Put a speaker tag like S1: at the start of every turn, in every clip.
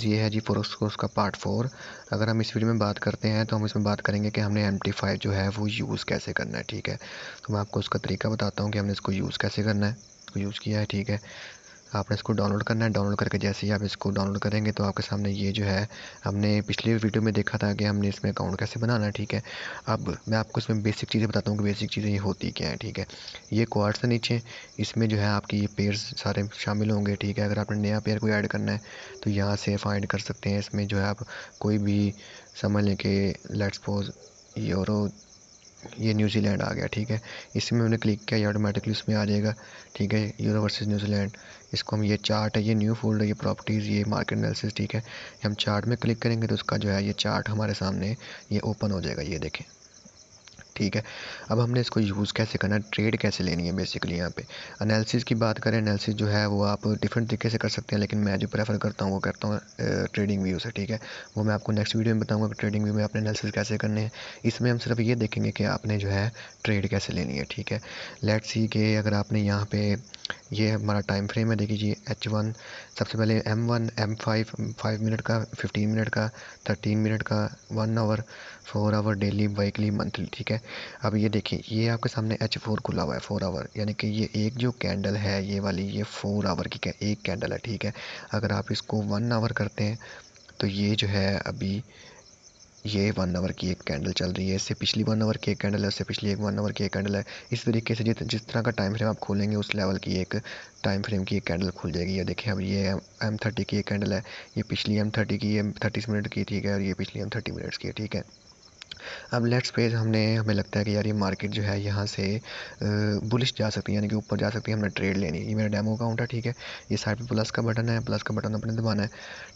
S1: ये है जी कोर्स का पार्ट फोर अगर हम इस वीडियो में बात करते हैं तो हम इसमें बात करेंगे कि हमने एम फाइव जो है वो यूज़ कैसे करना है ठीक है तो मैं आपको उसका तरीका बताता हूँ कि हमने इसको यूज़ कैसे करना है यूज़ किया है ठीक है आपने इसको डाउनलोड करना है डाउनलोड करके जैसे ही आप इसको डाउनलोड करेंगे तो आपके सामने ये जो है हमने पिछले वीडियो में देखा था कि हमने इसमें अकाउंट कैसे बनाना है ठीक है अब मैं आपको इसमें बेसिक चीज़ें बताता हूँ कि बेसिक चीज़ें ये होती क्या है ठीक है ये क्वार्ट्स है नीचे इसमें जो है आपकी ये पेयर्स सारे शामिल होंगे ठीक है अगर आपने नया पेयर कोई ऐड करना है तो यहाँ से फाइंड कर सकते हैं इसमें जो है आप कोई भी समझ लें कि लेट्सपोज ये और ये न्यूजीलैंड आ गया ठीक है इसी में हमने क्लिक किया ये ऑटोमेटिकली उसमें आ जाएगा ठीक है यूरो न्यूजीलैंड इसको हम ये चार्ट है ये न्यू फोल्डर ये प्रॉपर्टीज़ ये मार्केट एनालिसिस ठीक है हम चार्ट में क्लिक करेंगे तो उसका जो है ये चार्ट हमारे सामने ये ओपन हो जाएगा ये देखें ठीक है अब हमने इसको यूज़ कैसे करना है ट्रेड कैसे लेनी है बेसिकली यहाँ पे एनालिसिस की बात करें एनालिसिस जो है वो आप डिफरेंट तरीके से कर सकते हैं लेकिन मैं जो प्रेफर करता हूँ वो करता हूँ ट्रेडिंग व्यू से ठीक है वो मैं आपको नेक्स्ट वीडियो में बताऊँगा कि ट्रेडिंग व्यू में आपने एनालिसिस कैसे करने हैं इसमें हम सिर्फ ये देखेंगे कि आपने जो है ट्रेड कैसे लेनी है ठीक है लेट्स सी के अगर आपने यहाँ पर ये हमारा टाइम फ्रेम है देखिए एच वन सबसे पहले M one M five five minute का फिफ्टीन मिनट का थर्टीन मिनट का one hour four hour daily weekly monthly ठीक है अब ये देखिए ये आपके सामने एच फोर खुला हुआ है फोर आवर यानी कि ये एक जो कैंडल है ये वाली ये फोर आवर की क्या एक कैंडल है ठीक है अगर आप इसको वन आवर करते हैं तो ये जो है अभी ये वन आवर की एक कैंडल चल रही है इससे पिछली वन आवर की एक कैंडल है उससे पिछली एक वन आवर की एक कैंडल है इस तरीके से जिस तरह का टाइम फ्रेम आप खोलेंगे उस लेवल की एक टाइम फ्रेम की एक कैंडल खुल जाएगी ये देखें अब ये एम थर्टी की एक कैंडल है ये पिछली एम थर्टी की एम थर्टी मिनट की ठीक है और ये पिछली एम थर्टी मिनट्स की ठीक है अब लेट्स पेज हमने हमें लगता है कि यार ये मार्केट जो है यहाँ से बुलिश जा सकती है यानी कि ऊपर जा सकती है हमने ट्रेड लेनी ये मेरा डेमो अकाउंट है ठीक है ये साइड पर प्लस का बटन है प्लस का बटन अपने दबाना है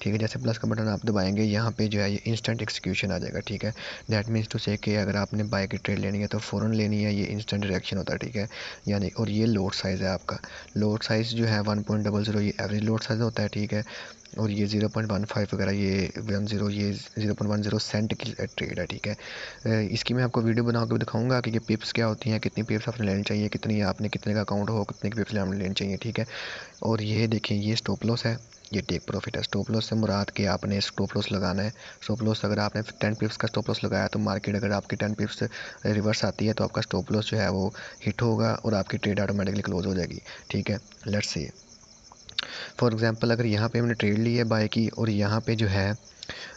S1: ठीक है जैसे प्लस का बटन आप दबाएंगे यहाँ पे जो है ये इंस्टेंट एक्सिक्यूशन आ जाएगा ठीक है दैट मीन्स टू से कि अगर आपने बाइक की ट्रेड लेनी है तो फ़ौरन लेनी है ये इंस्टेंट रिएक्शन होता है ठीक है यानी और ये लोड साइज़ है आपका लोड साइज़ जो है वन पॉइंट डबल ज़ीरो ये एवरेज लोड साइज़ होता है ठीक है और ये ज़ीरो पॉइंट वन फाइव वगैरह ये वन ज़ीरो ये zero point one zero cent की ट्रेड है ठीक है इसकी मैं आपको वीडियो बना के दिखाऊंगा कि ये पिप्स क्या होती हैं कितनी पिप्स आपने लेनी चाहिए कितनी आपने कितने का अकाउंट हो कितने की पिप्स आपने लेनी चाहिए ठीक है और ये देखिए ये स्टॉप लॉस है ये टेक प्रॉफिट है स्टॉप लॉस से मुराद के आपने स्टॉप लॉस लगाना है स्टॉप लॉस अगर आपने टेन पिप्स का स्टॉप लॉस लगाया तो मार्केट अगर आपकी टेन पिप्स रिवर्स आती है तो आपका स्टॉप लॉस जो है वो हिट होगा और आपकी ट्रेड ऑटोमेटिकली क्लोज हो जाएगी ठीक है लेट्स सी फॉर एग्ज़ाम्पल अगर यहाँ पे हमने ट्रेड ली है बाय की और यहाँ पे जो है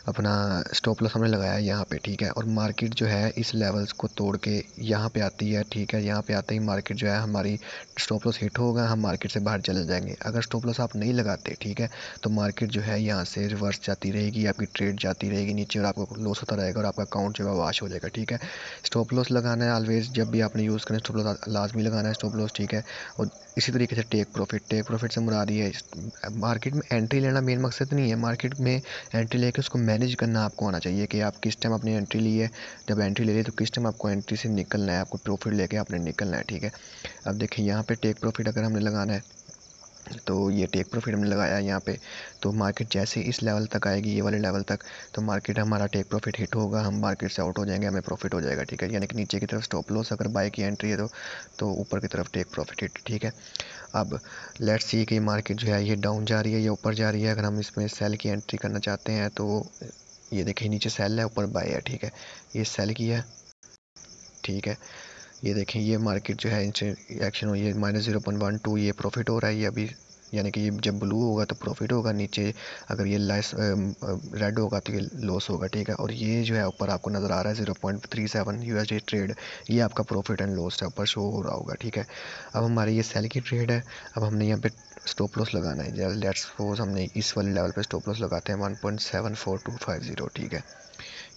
S1: अपना स्टॉप लॉस हमने लगाया यहाँ पे ठीक है और मार्केट जो है इस लेवल्स को तोड़ के यहाँ पे आती है ठीक है यहाँ पे आते ही मार्केट जो है हमारी स्टॉप लॉस हिट होगा हम मार्केट से बाहर चले जाएंगे अगर स्टॉप लॉस आप नहीं लगाते ठीक है तो मार्केट जो है यहाँ से रिवर्स जाती रहेगी आपकी ट्रेड जाती रहेगी नीचे और आपको लॉस होता रहेगा और आपका अकाउंट जो है वाश हो जाएगा ठीक है स्टॉप लॉस लगाना है ऑलवेज जब भी आपने यूज़ करें स्टॉप लॉस लाजमी लगाना है स्टॉप लॉस ठीक है और इसी तरीके से टेक प्रॉफिट टेक प्रॉफिट से मुराद है मार्केट में एंट्री लेना मेन मकसद नहीं है मार्केट में एंट्री लेकर सकते उसको मैनेज करना आपको आना चाहिए कि आप किस टाइम अपनी एंट्री ली है जब एंट्री ले ली तो किस टाइम आपको एंट्री से निकलना है आपको प्रॉफिट लेके आपने निकलना है ठीक है अब देखिए यहाँ पे टेक प्रॉफिट अगर हमने लगाना है तो ये टेक प्रॉफिट हमने लगाया है यहाँ पे तो मार्केट जैसे इस लेवल तक आएगी ये वाले लेवल तक तो मार्केट हमारा टेक प्रॉफिट हिट होगा हम मार्केट से आउट हो जाएंगे हमें प्रॉफिट हो जाएगा ठीक है यानी कि नीचे की तरफ स्टॉप लॉस अगर बाई की एंट्री है तो तो ऊपर की तरफ टेक प्रॉफिट हिट ठीक है अब लेट्स सी कि मार्केट जो है ये डाउन जा रही है या ऊपर जा रही है अगर हम इसमें सेल की एंट्री करना चाहते हैं तो ये देखिए नीचे सेल है ऊपर बाय है ठीक है ये सेल की है ठीक है ये देखें ये मार्केट जो है एक्शन हुई है minus zero point one two ये प्रॉफिट हो रहा है ये अभी यानी कि ये जब ब्लू होगा तो प्रॉफिट होगा नीचे अगर ये लेस रेड होगा तो ये लॉस होगा ठीक है और ये जो है ऊपर आपको नज़र आ रहा है zero point three seven US एस ट्रेड ये आपका प्रॉफिट एंड लॉस है ऊपर शो हो रहा होगा ठीक है अब हमारी ये सेल की ट्रेड है अब हमने यहाँ पे स्टॉप लॉस लगाना है लेट्स सपोज हमने इस वाले लेवल पर स्टॉप लॉस लगाते हैं one point seven four two five zero ठीक है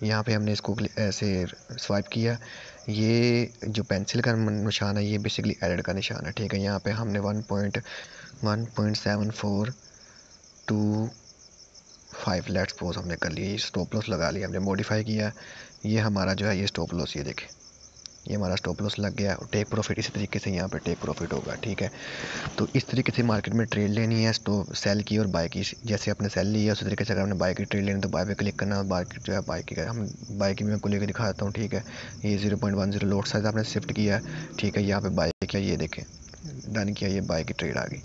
S1: यहाँ पर हमने इसको ऐसे स्वाइप किया ये जो पेंसिल का निशान है ये बेसिकली एरर का निशान है ठीक है यहाँ पे हमने one point one point seven four two five let's pause हमने कर लिए स्टॉप लॉस लगा लिया हमने मॉडिफाई किया ये हमारा जो है ये स्टॉप लॉस ये देखें ये हमारा स्टॉप लॉस लग गया और टेक प्रॉफिट इसी तरीके से यहाँ पे टेक प्रॉफिट होगा ठीक है तो इस तरीके से मार्केट में ट्रेड लेनी है तो सेल की और बाय की जैसे आपने सेल ली है उसी तरीके से अगर हमने बाय की ट्रेड लेनी तो बाय पे क्लिक करना बाय जो है बाय की हम बाय की मैं को लेकर दिखाता हूँ ठीक है ये zero point one zero load size आपने शिफ्ट किया है ठीक है यहाँ पर बाय किया ये देखें डन किया ये बाय की ट्रेड आ गई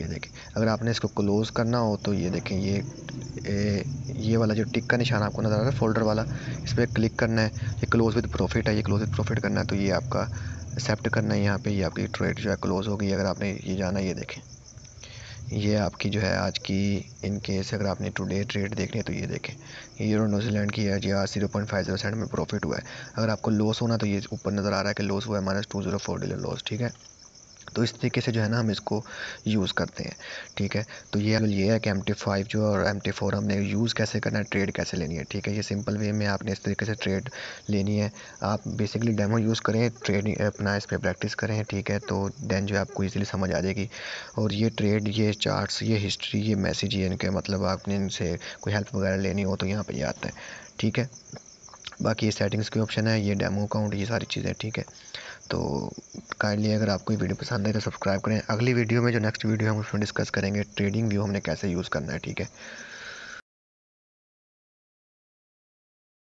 S1: ये देखें अगर आपने इसको क्लोज़ करना हो तो ये देखें ये ए, ये वाला जो टिक का निशान आपको नज़र आ रहा है फोल्डर वाला इस पर क्लिक करना है ये क्लोज़ विद प्रॉफिट है ये क्लोज़ विद प्रॉफिट करना है तो ये आपका एक्सेप्ट करना है यहाँ पे ये आपकी ट्रेड जो है क्लोज़ होगी अगर आपने ये जाना ये देखें ये आपकी जो है आज की इन केस अगर आपने टुडे ट्रेड देखनी है तो ये देखें ये यूरो न्यूजीलैंड की है जी आज zero point five zero cent में प्रॉफिट हुआ है अगर आपको लॉस होना तो ये ऊपर नज़र आ रहा है कि लॉस हुआ है minus two zero four dealer loss ठीक है तो इस तरीके से जो है ना हम इसको यूज़ करते हैं ठीक है तो ये ये है कि एम टी फाइव जो और एम टी फोर हमने यूज़ कैसे करना है ट्रेड कैसे लेनी है ठीक है ये सिंपल वे में आपने इस तरीके से ट्रेड लेनी है आप बेसिकली डेमो यूज़ करें ट्रेड अपना इस पर प्रैक्टिस करें ठीक है तो देन जो है आपको ईजिली समझ आ जाएगी और ये ट्रेड ये चार्ट्स ये हिस्ट्री ये मैसेज ये इनके मतलब आपने इनसे कोई हेल्प वगैरह लेनी हो तो यहाँ पर ये आता है ठीक है बाकी ये सेटिंग्स के ऑप्शन है ये डेमो अकाउंट ये सारी चीज़ें ठीक है तो काइंडली अगर आपको ये वीडियो पसंद आए तो सब्सक्राइब करें अगली वीडियो में जो नेक्स्ट वीडियो हम उसमें डिस्कस करेंगे ट्रेडिंग व्यू हमने कैसे यूज़ करना है ठीक है